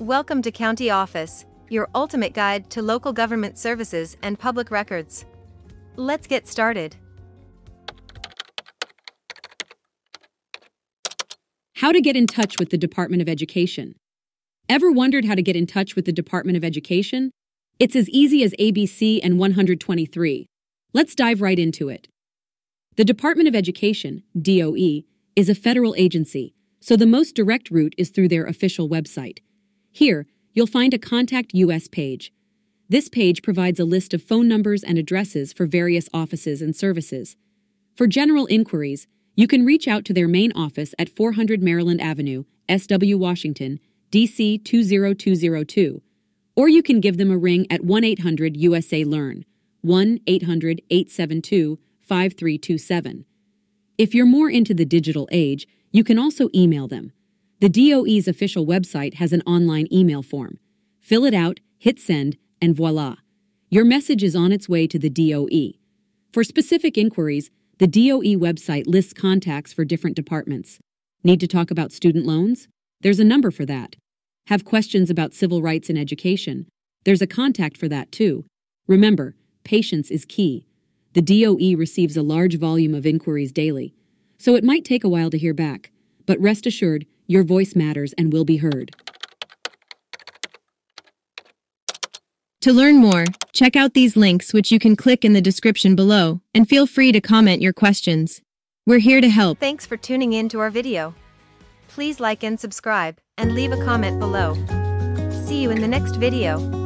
Welcome to County Office, your ultimate guide to local government services and public records. Let's get started. How to get in touch with the Department of Education. Ever wondered how to get in touch with the Department of Education? It's as easy as ABC and 123. Let's dive right into it. The Department of Education, DOE, is a federal agency, so the most direct route is through their official website. Here, you'll find a Contact U.S. page. This page provides a list of phone numbers and addresses for various offices and services. For general inquiries, you can reach out to their main office at 400 Maryland Avenue, SW Washington, DC 20202, or you can give them a ring at 1 800 USA Learn, 1 800 872 5327. If you're more into the digital age, you can also email them. The DOE's official website has an online email form. Fill it out, hit send, and voila. Your message is on its way to the DOE. For specific inquiries, the DOE website lists contacts for different departments. Need to talk about student loans? There's a number for that. Have questions about civil rights and education? There's a contact for that too. Remember, patience is key. The DOE receives a large volume of inquiries daily, so it might take a while to hear back. But rest assured, your voice matters and will be heard. To learn more, check out these links which you can click in the description below, and feel free to comment your questions. We're here to help. Thanks for tuning in to our video. Please like and subscribe, and leave a comment below. See you in the next video.